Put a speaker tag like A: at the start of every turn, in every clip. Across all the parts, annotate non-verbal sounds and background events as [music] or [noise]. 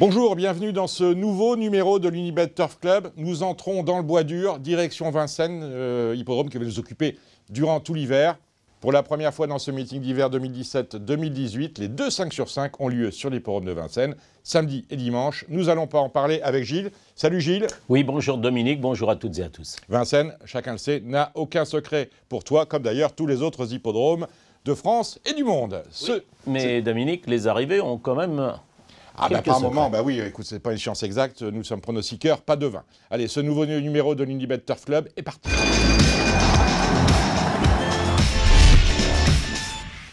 A: Bonjour, bienvenue dans ce nouveau numéro de l'Unibet Turf Club. Nous entrons dans le bois dur, direction Vincennes, euh, hippodrome qui va nous occuper durant tout l'hiver. Pour la première fois dans ce meeting d'hiver 2017-2018, les deux 5 sur 5 ont lieu sur l'hippodrome de Vincennes, samedi et dimanche. Nous allons pas en parler avec Gilles. Salut Gilles. Oui, bonjour Dominique, bonjour à toutes et à tous. Vincennes, chacun le sait, n'a aucun secret pour toi, comme d'ailleurs tous les autres hippodromes de France et du monde. Oui, mais Dominique, les arrivées ont quand même ah ben, par moment, bah oui, écoute, c'est pas une science exacte, nous sommes pronostiqueurs, pas vin. Allez, ce nouveau numéro de l'Unibet Turf Club est parti.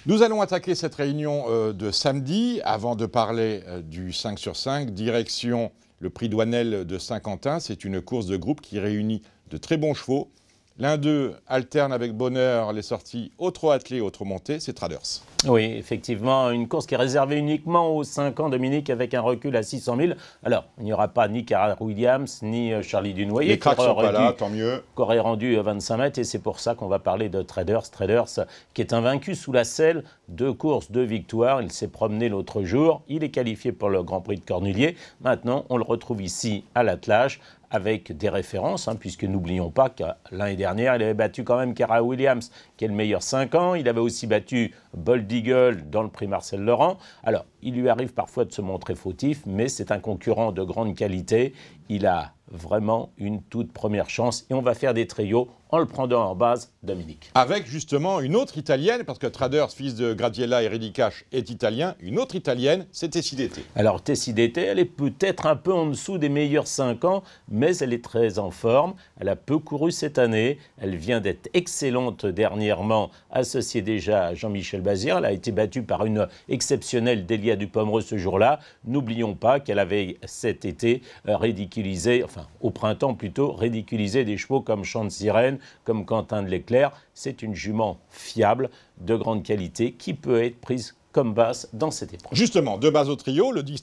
A: Nous allons attaquer cette réunion euh, de samedi. Avant de parler euh, du 5 sur 5, direction le prix Douanel de Saint-Quentin. C'est une course de groupe qui réunit de très bons chevaux L'un d'eux alterne avec bonheur les sorties au trot attelé au monté,
B: c'est Traders. Oui, effectivement, une course qui est réservée uniquement aux 5 ans, Dominique, avec un recul à 600 000. Alors, il n'y aura pas ni Cara Williams, ni euh, Charlie Dunoyer. Les cracks sont pas là, tant mieux. rendu 25 mètres, et c'est pour ça qu'on va parler de Traders. Traders qui est invaincu sous la selle, deux courses, deux victoires. Il s'est promené l'autre jour, il est qualifié pour le Grand Prix de Cornulier. Maintenant, on le retrouve ici à l'attelage avec des références, hein, puisque n'oublions pas que l'année dernière, il avait battu quand même Kara Williams, qui est le meilleur 5 ans. Il avait aussi battu Bold Eagle dans le prix Marcel Laurent. Alors, il lui arrive parfois de se montrer fautif, mais c'est un concurrent de grande qualité. Il a vraiment une toute première chance. Et on va faire des trios en le prenant en base, Dominique. Avec justement une autre italienne, parce que Traders, fils de Gradiella et Redicash, est italien. Une autre italienne, c'est Tessidete. Alors Tessidete, elle est peut-être un peu en dessous des meilleurs 5 ans, mais elle est très en forme. Elle a peu couru cette année. Elle vient d'être excellente dernièrement, associée déjà à Jean-Michel Bazir. Elle a été battue par une exceptionnelle Delia Dupomereux ce jour-là. N'oublions pas qu'elle avait cet été euh, ridiculisé, au printemps plutôt, ridiculiser des chevaux comme Chant de Sirène, comme Quentin de l'Éclair. C'est une jument fiable, de grande qualité, qui peut être prise comme base dans cette épreuve. Justement, deux bases au trio, le 10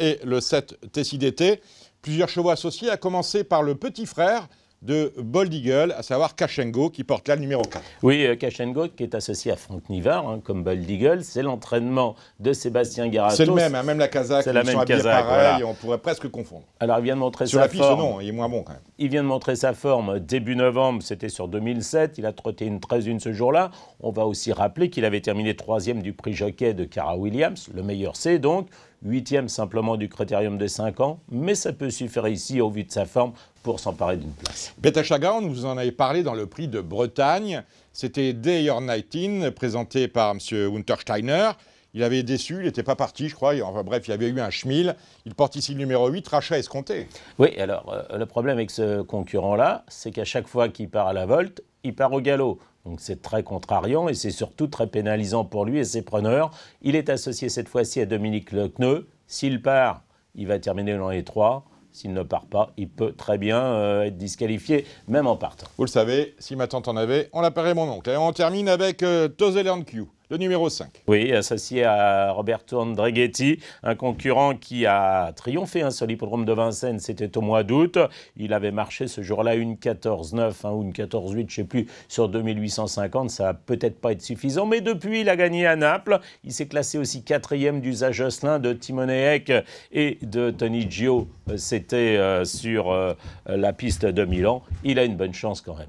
A: et le 7 TCDT. Plusieurs chevaux associés, à commencer par le petit frère, de
B: Bold Eagle, à savoir Kashengo, qui porte la le numéro 4. Oui, euh, Kashengo, qui est associé à Franck Nivard, hein, comme Bold Eagle. C'est l'entraînement de Sébastien Garato. C'est le même, hein, même la casaque, c'est la même sont casaque, pareil, on
A: pourrait presque confondre.
B: Alors, il vient de montrer sur sa forme. Sur la piste, non, il est moins bon quand même. Il vient de montrer sa forme euh, début novembre, c'était sur 2007. Il a trotté une 13-1 ce jour-là. On va aussi rappeler qu'il avait terminé troisième du prix jockey de Cara Williams, le meilleur C donc huitième simplement du critérium des 5 ans, mais ça peut suffire ici au vu de sa forme pour s'emparer d'une place. Beta
A: nous vous en avez parlé dans le prix de Bretagne. C'était Day or 19, présenté par M. Untersteiner. Il avait déçu, il n'était pas parti, je crois. bref, il y avait eu un schmil.
B: Il porte ici le numéro 8, rachat escompté. Oui, alors euh, le problème avec ce concurrent-là, c'est qu'à chaque fois qu'il part à la volte, il part au galop. Donc c'est très contrariant et c'est surtout très pénalisant pour lui et ses preneurs. Il est associé cette fois-ci à Dominique Lecneux. S'il part, il va terminer dans les trois. S'il ne part pas, il peut très bien euh, être disqualifié, même en partant. Vous le savez, si ma tante en avait, on l'apparaît mon oncle. Et on termine avec euh, Tozel Q. Le numéro 5. Oui, associé à Roberto Andreghetti, un concurrent qui a triomphé hein, sur l'hippodrome de Vincennes, c'était au mois d'août. Il avait marché ce jour-là une 14-9 hein, ou une 14-8, je ne sais plus, sur 2850. Ça va peut-être pas être suffisant, mais depuis, il a gagné à Naples. Il s'est classé aussi quatrième du Zajoslin, de Timoneek et de Tony Gio. Euh, c'était euh, sur euh, la piste de Milan. Il a une bonne chance quand même.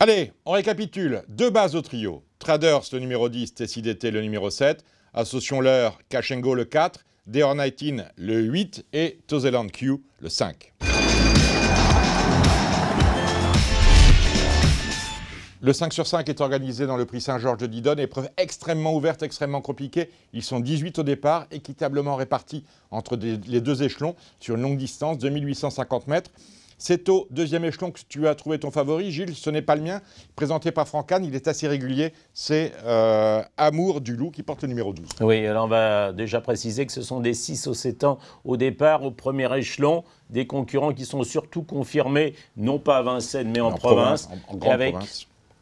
B: Allez, on récapitule. Deux bases au trio. Traders
A: le numéro 10, TCDT le numéro 7, associons leur Kashengo le 4, Deor 19 le 8 et Tozeland Q le 5. Le 5 sur 5 est organisé dans le prix Saint-Georges de Didon, épreuve extrêmement ouverte, extrêmement compliquée. Ils sont 18 au départ, équitablement répartis entre les deux échelons sur une longue distance, de 2850 mètres. C'est au deuxième échelon que tu as trouvé ton favori, Gilles. Ce n'est pas le mien. Présenté par Franckane, il est assez régulier. C'est
B: euh, Amour du Loup qui porte le numéro 12. Oui, alors on va déjà préciser que ce sont des 6 ou 7 ans au départ, au premier échelon des concurrents qui sont surtout confirmés, non pas à Vincennes, mais en, province, en, avec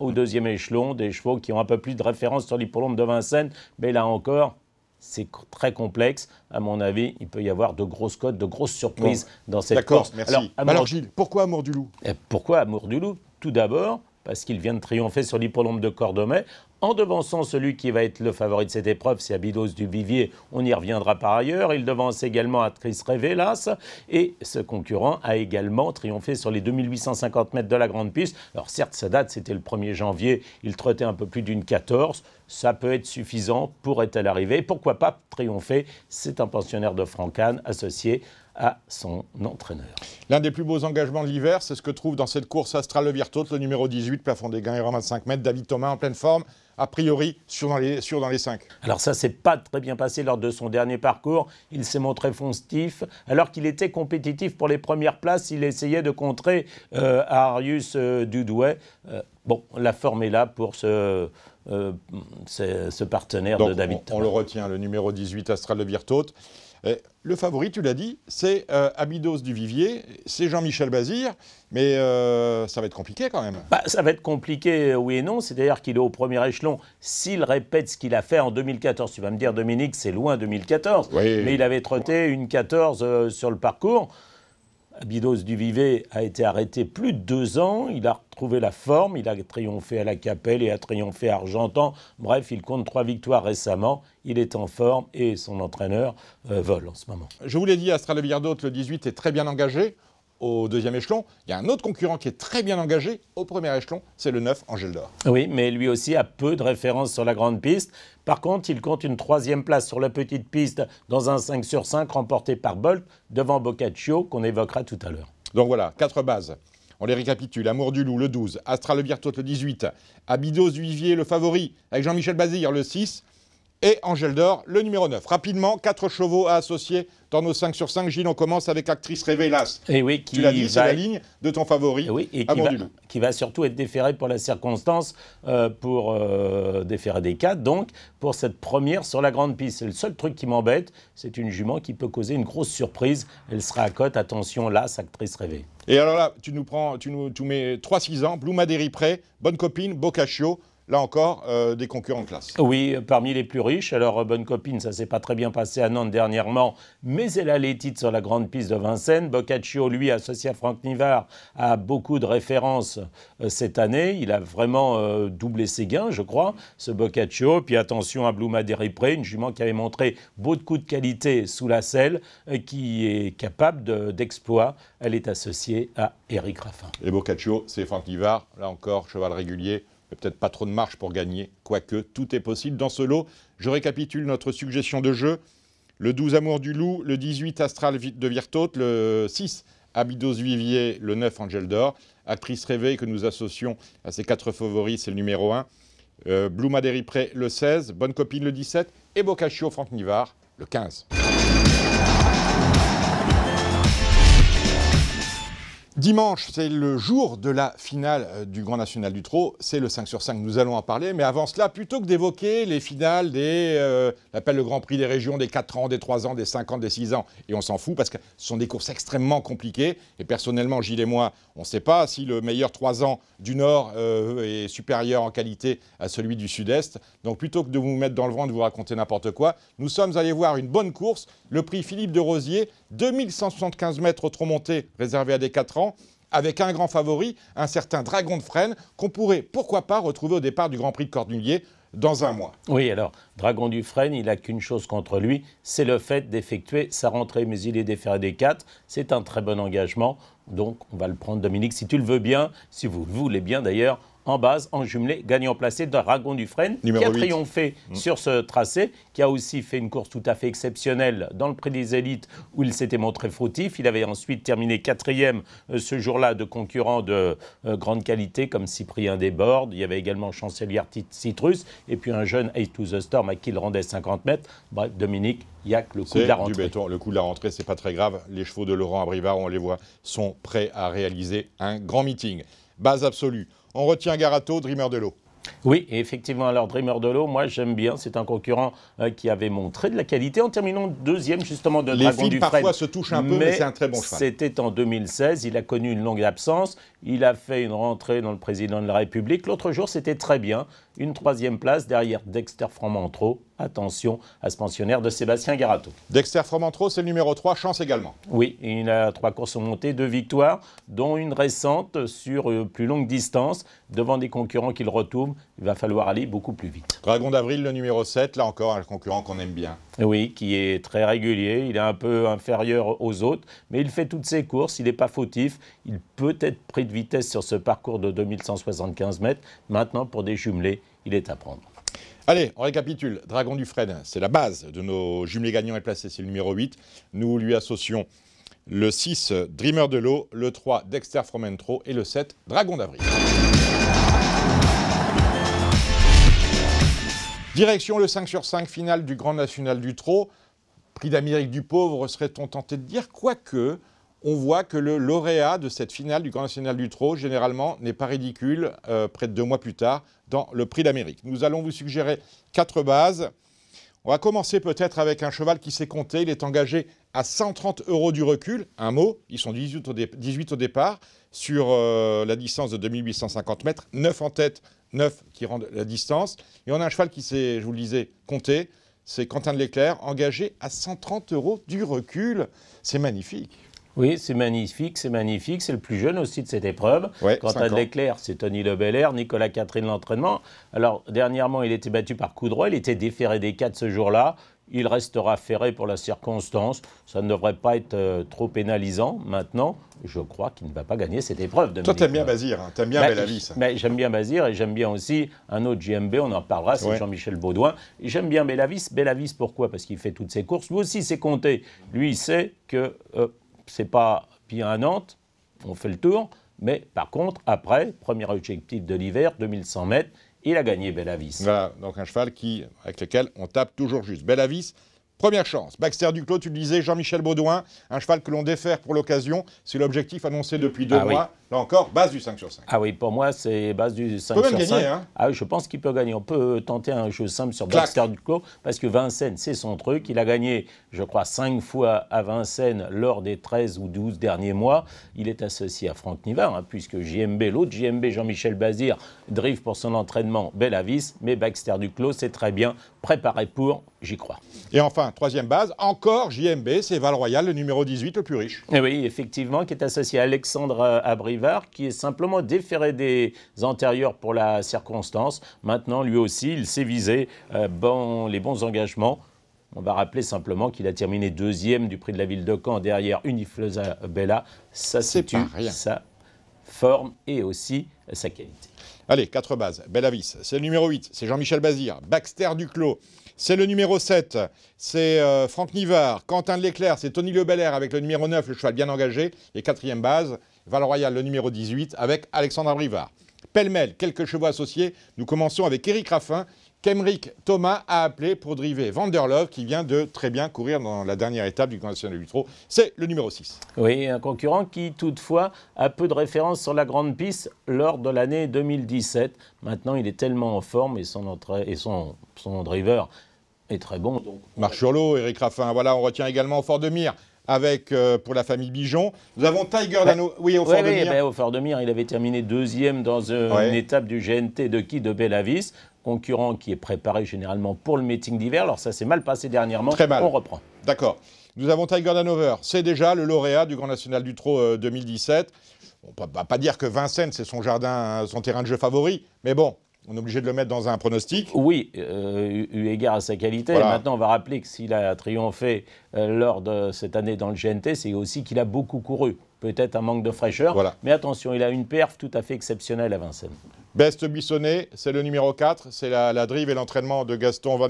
B: au deuxième échelon des chevaux qui ont un peu plus de référence sur l'hippodrome de Vincennes, mais là encore, c'est très complexe. À mon avis, il peut y avoir de grosses codes, de grosses surprises dans cette course. Merci. Alors, Gilles, pourquoi Amour du Loup eh, Pourquoi Amour du Loup Tout d'abord, parce qu'il vient de triompher sur l'hippolombe de Cordomet en devançant celui qui va être le favori de cette épreuve, c'est Abidos du Vivier, on y reviendra par ailleurs. Il devance également Atris Révélas et ce concurrent a également triomphé sur les 2850 mètres de la grande piste. Alors certes, sa date, c'était le 1er janvier, il trottait un peu plus d'une 14 ça peut être suffisant pour être à Pourquoi pas triompher C'est un pensionnaire de Francane associé à son entraîneur. L'un des plus beaux engagements de l'hiver, c'est ce que trouve dans
A: cette course Astral Viertot, le numéro 18, plafond des gains et 25 mètres, David Thomas en pleine forme, a priori
B: sur dans les, sur 5. Alors ça, s'est pas très bien passé lors de son dernier parcours. Il s'est montré fonctif. Alors qu'il était compétitif pour les premières places, il essayait de contrer euh, Arius euh, Dudouet. Euh, bon, la forme est là pour ce... partenaire de David. On, Thomas. on le retient, le numéro 18 Astral Viertot. Euh,
A: le favori, tu l'as dit, c'est Abidos euh, Abydos du Vivier, c'est Jean-Michel Bazir, mais euh,
B: ça va être compliqué quand même. Bah, ça va être compliqué, oui et non. C'est-à-dire qu'il est au premier échelon. S'il répète ce qu'il a fait en 2014, tu vas me dire, Dominique, c'est loin 2014, mais il avait trotté une 14 sur le parcours. Du Duvivet a été arrêté plus de deux ans. Il a retrouvé la forme. Il a triomphé à la Capelle et a triomphé à Argentan. Bref, il compte trois victoires récemment. Il est en forme et son entraîneur euh, vole en ce moment.
A: Je vous l'ai dit, Astral Villardot, le 18, est très bien engagé au deuxième échelon. Il y a un autre concurrent qui est
B: très bien engagé au premier échelon, c'est le 9 Angel d'Or. Oui, mais lui aussi a peu de références sur la grande piste. Par contre, il compte une troisième place sur la petite piste dans un 5 sur 5 remporté par Bolt devant Boccaccio qu'on évoquera tout à l'heure. Donc voilà, quatre bases. On les
A: récapitule. Amour du Loup, le 12. Astra Le Virtuote, le 18. Abidos Huivier, le favori, avec Jean-Michel Bazir, le 6 et Angèle d'Or, le numéro 9. Rapidement, quatre chevaux à associer dans nos 5 sur 5. Gilles, on commence avec actrice Révélas.
B: Et eh tu l'as dit, c'est la ligne de ton favori, eh et qui va, surtout être déférée pour la circonstance, euh, pour euh, déférer des cas donc pour cette première sur la grande piste. C'est le seul truc qui m'embête, c'est une jument qui peut causer une grosse surprise. Elle sera à cote, attention, là, actrice rêvée.
A: Et alors là, tu nous prends, tu nous, tu mets 3-6 ans, Blue Ripré, Bonne Copine, bocaccio là encore, euh, des concurrents de
B: classe. Oui, euh, parmi les plus riches. Alors, euh, Bonne Copine, ça s'est pas très bien passé à Nantes dernièrement, mais elle a les titres sur la grande piste de Vincennes. Boccaccio, lui, associé à Franck Nivard, a beaucoup de références cette année. Il a vraiment doublé ses gains, je crois, ce Boccaccio. Puis attention à Bluma Deripré, une jument qui avait montré beaucoup de, coups de qualité sous la selle, qui est capable d'exploits. elle est associée à Eric Raffin. Et
A: Boccaccio, c'est Franck Nivard, là encore, cheval régulier peut-être pas trop de marge pour gagner, quoique tout est possible dans ce lot. Je récapitule notre suggestion de jeu. Le 12 Amour du Loup, le 18 Astral de Virtote, le 6 Abidos Vivier, le 9 Angel d'Or. Actrice rêvée que nous associons à ses quatre favoris, c'est le numéro 1. Euh, Blue le 16. Bonne Copine, le 17. Et Boccaccio, Franck Nivard, le 15. Dimanche, c'est le jour de la finale euh, du Grand National du Trot. C'est le 5 sur 5, nous allons en parler. Mais avant cela, plutôt que d'évoquer les finales des. Euh, l'appel le Grand Prix des régions des 4 ans, des 3 ans, des 5 ans, des 6 ans. Et on s'en fout parce que ce sont des courses extrêmement compliquées. Et personnellement, Gilles et moi, on ne sait pas si le meilleur 3 ans du Nord euh, est supérieur en qualité à celui du Sud-Est. Donc plutôt que de vous mettre dans le vent, de vous raconter n'importe quoi, nous sommes allés voir une bonne course. Le prix Philippe de Rosier, 2175 mètres au trot monté, réservé à des 4 ans avec un grand favori, un certain Dragon de Fresne, qu'on pourrait, pourquoi pas, retrouver au départ du Grand Prix de Cornulier dans un
B: mois. Oui, alors, Dragon du Dufresne, il n'a qu'une chose contre lui, c'est le fait d'effectuer sa rentrée. Mais il est déféré des quatre, c'est un très bon engagement. Donc, on va le prendre, Dominique, si tu le veux bien, si vous le voulez bien d'ailleurs, en base, en jumelé, gagnant placé Ragon Dufresne, Numéro qui a triomphé mm. sur ce tracé, qui a aussi fait une course tout à fait exceptionnelle dans le prix des élites où il s'était montré fautif. Il avait ensuite terminé quatrième euh, ce jour-là de concurrents de euh, grande qualité comme Cyprien Desbordes. Il y avait également Chancelier Citrus et puis un jeune Ace to the Storm à qui il rendait 50 mètres. Dominique il a le coup de la rentrée. Du béton. Le coup de la
A: rentrée, c'est pas très grave. Les chevaux de Laurent Abrivard, on les voit, sont prêts à réaliser un grand meeting.
B: Base absolue. On retient Garato, Dreamer de l'eau. Oui, effectivement. Alors, Dreamer de l'eau, moi, j'aime bien. C'est un concurrent euh, qui avait montré de la qualité en terminant deuxième, justement, de Les Dragon du parfois se touche un peu, mais, c'est un très bon cheval. C'était en 2016. Il a connu une longue absence. Il a fait une rentrée dans le président de la République. L'autre jour, c'était très bien. Une troisième place derrière Dexter Fromentro Attention à ce pensionnaire de Sébastien Garato. Dexter Fromentro, c'est le numéro 3, chance également. Oui, il a trois courses montées, deux victoires, dont une récente sur euh, plus longue distance, devant des concurrents qu'il retourne. Il va falloir aller beaucoup plus vite. Dragon
A: d'Avril, le numéro 7, là encore un concurrent qu'on aime
B: bien. Oui, qui est très régulier, il est un peu inférieur aux autres, mais il fait toutes ses courses, il n'est pas fautif, il peut être pris de vitesse sur ce parcours de 2175 mètres. Maintenant, pour des jumelés, il est à prendre.
A: Allez, on récapitule. Dragon du Fred, c'est la base de nos jumelés gagnants et placés, c'est le numéro 8. Nous lui associons le 6, Dreamer de l'eau, le 3, Dexter Fromentro et le 7, Dragon d'avril. Direction le 5 sur 5, finale du Grand National du Trot. Prix d'Amérique du Pauvre, serait-on tenté de dire, quoique on voit que le lauréat de cette finale du Grand National du Trot, généralement, n'est pas ridicule euh, près de deux mois plus tard dans le Prix d'Amérique. Nous allons vous suggérer quatre bases. On va commencer peut-être avec un cheval qui s'est compté. Il est engagé à 130 euros du recul. Un mot, ils sont 18 au, départ sur euh, la distance de 2850 mètres. 9 en tête, 9 qui rendent la distance. Et on a un cheval qui s'est, je vous le disais, compté. C'est Quentin de l'Éclair, engagé à 130 euros du recul.
B: C'est magnifique. Oui, c'est magnifique, c'est magnifique. C'est le plus jeune aussi de cette épreuve. Quentin Quant à l'éclair, c'est Tony Lebelair, Nicolas Catherine l'entraînement. Alors, dernièrement, il était battu par coup droit. Il était déféré des quatre ce jour-là. Il restera ferré pour la circonstance. Ça ne devrait pas être euh, trop pénalisant. Maintenant, je crois qu'il ne va pas gagner cette épreuve. Toi, Toi, t'aimes bien Bazir, tu hein. t'aimes bien bah, bah, j'aime bien Bazir et j'aime bien aussi un autre JMB, on en parlera, c'est Jean-Michel Baudouin. J'aime bien Bellavis. Bellavis, pourquoi Parce qu'il fait toutes ses courses. Lui aussi, c'est compté. Lui, il sait que euh, c'est pas pire à Nantes, on fait le tour, mais par contre, après, premier objectif de l'hiver, 2100 mètres, il a gagné Bellavis. Voilà, donc un cheval
A: qui, avec lequel on tape toujours juste. Bellavis, Première chance. Baxter Duclos, tu le disais, Jean-Michel Baudouin, un cheval que l'on défère pour l'occasion. C'est l'objectif annoncé depuis deux ah mois. Là encore, base du 5
B: sur 5. Ah oui, pour moi, c'est base du 5 peut sur même 5. Gagner, hein ah je pense qu'il peut gagner. On peut tenter un jeu simple sur Baxter Duclos, parce que Vincennes, c'est son truc. Il a gagné, je crois, 5 fois à Vincennes lors des 13 ou 12 derniers mois. Il est associé à Franck Nivard, hein, puisque JMB, l'autre JMB, Jean-Michel Bazir, drive pour son entraînement Bellavis. mais Baxter Duclos, c'est très bien. Préparé pour, j'y crois. Et enfin, troisième base, encore JMB, c'est Val Royal, le numéro 18, le plus riche. Et oui, effectivement, qui est associé à Alexandre euh, Abrive qui est simplement déféré des antérieurs pour la circonstance. Maintenant, lui aussi, il s'est visé euh, les bons engagements. On va rappeler simplement qu'il a terminé deuxième du prix de la ville de Caen derrière Unifleza Bella. Ça situe sa forme et aussi sa qualité. Allez, quatre bases. Belavis, c'est le numéro 8, c'est Jean-Michel Bazir. Baxter
A: Duclos, c'est le numéro 7, c'est euh, Franck Nivard. Quentin de l'Éclair, c'est Tony Lebelair avec le numéro 9, le cheval bien engagé. Et quatrième base, Val Royal, le numéro 18, avec Alexandre Rivard. Pêle-mêle, quelques chevaux associés. Nous commençons avec Eric Raffin, Kemrick Thomas a appelé pour driver Vanderlove, qui vient de très bien courir dans la dernière étape du National de
B: C'est le numéro 6. Oui, un concurrent qui, toutefois, a peu de références sur la grande piste lors de l'année 2017. Maintenant, il est tellement en forme et son, et son, son driver est très bon. Donc, Eric Raffin. Voilà, on retient également Fort de Mire
A: avec, euh, pour la famille Bijon. Nous avons Tiger Oui, au Fort ben, de Mire.
B: au Fort de il avait terminé deuxième dans euh, une, étape du GNT de qui De Belavis concurrent qui est préparé généralement pour le meeting d'hiver. Alors ça s'est mal passé dernièrement. Très mal. On reprend. D'accord. Nous avons Tiger
A: Danover. C'est déjà le lauréat du Grand National du Trot 2017. Euh, on ne va pas dire que Vincennes, c'est son jardin, euh, son terrain de jeu favori.
B: Mais bon, on est obligé de le mettre dans un pronostic. Oui, euh, eu égard à sa qualité. maintenant, on va rappeler que s'il a triomphé lors de cette année dans le GNT, c'est aussi qu'il a beaucoup couru peut-être un manque de fraîcheur. Mais attention, il a une perf tout à fait exceptionnelle à Vincennes. Best Bissonnet, c'est le numéro 4, c'est la, drive et l'entraînement de Gaston Van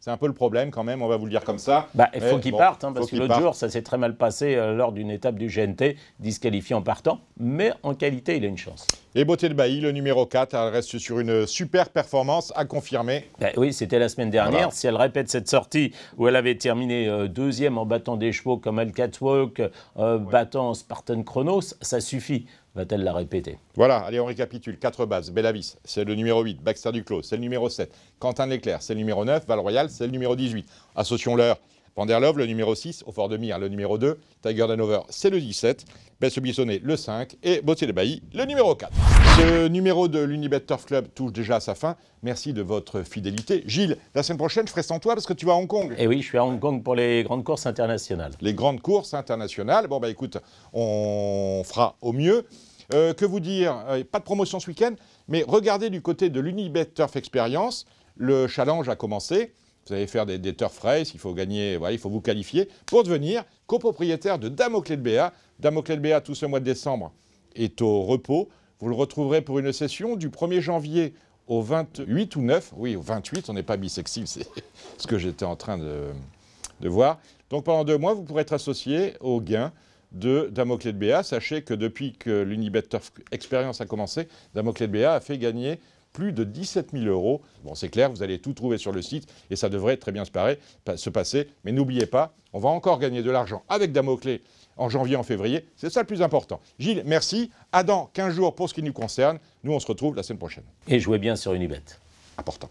B: C'est un peu le problème quand même, on va vous le dire comme ça. Bah, il faut qu'il parte, hein, parce que l'autre jour, ça s'est très mal passé euh, lors d'une étape du GNT, disqualifié en partant, mais en qualité, il a une chance. Et Beauté de Bailly, le numéro 4, elle reste sur une super performance à confirmer. Bah oui, c'était la semaine dernière. Si elle répète cette sortie où elle avait terminé euh, deuxième en battant des chevaux comme El Catwalk, euh, battant Spartan, Certaines Chronos, ça suffit, va-t-elle la répéter
A: Voilà, allez, on récapitule. Quatre bases, Bellavis, c'est le numéro 8, Baxter Duclos, c'est le numéro 7, Quentin Leclerc, c'est le numéro 9, Val Royal, c'est le numéro 18. Associons-leur Vanderlove, le numéro 6, au Fort de Mire, le numéro 2, Tiger Danover, c'est le 17, Bess Bissonnet, le 5 et Bossier de Bailly, le numéro 4. Ce numéro de l'Unibet Turf Club touche déjà à sa fin. Merci de votre fidélité. Gilles, la semaine prochaine, je ferai sans toi parce que tu vas à Hong Kong. Eh oui, je suis à Hong Kong pour les grandes courses internationales. Les grandes courses internationales. Bon, bah écoute, on fera au mieux. Euh, que vous dire euh, Pas de promotion ce week-end, mais regardez du côté de l'Unibet Turf Experience. Le challenge a commencé vous allez faire des, turf race, il faut gagner, il faut vous qualifier pour devenir copropriétaire de Damoclès de BA. Damoclès de tout ce mois de décembre, est au repos. Vous le retrouverez pour une session du 1er janvier au 28 ou 9. Oui, au 28, on n'est pas bisexile, c'est [laughs] ce que j'étais en train de, voir. Donc pendant deux mois, vous pourrez être associé au gain de Damoclès de BA. Sachez que depuis que l'Unibet Turf Experience a commencé, Damoclès de a fait gagner plus de 17 000 euros. Bon, c'est clair, vous allez tout trouver sur le site et ça devrait très bien se, passer. Mais n'oubliez pas, on va encore gagner de l'argent avec Damoclé en janvier, en février. C'est ça le plus important. Gilles, merci. Adam, 15 jours pour ce qui nous concerne. Nous, on se retrouve la semaine prochaine.
B: Et jouez bien sur Unibet. Important.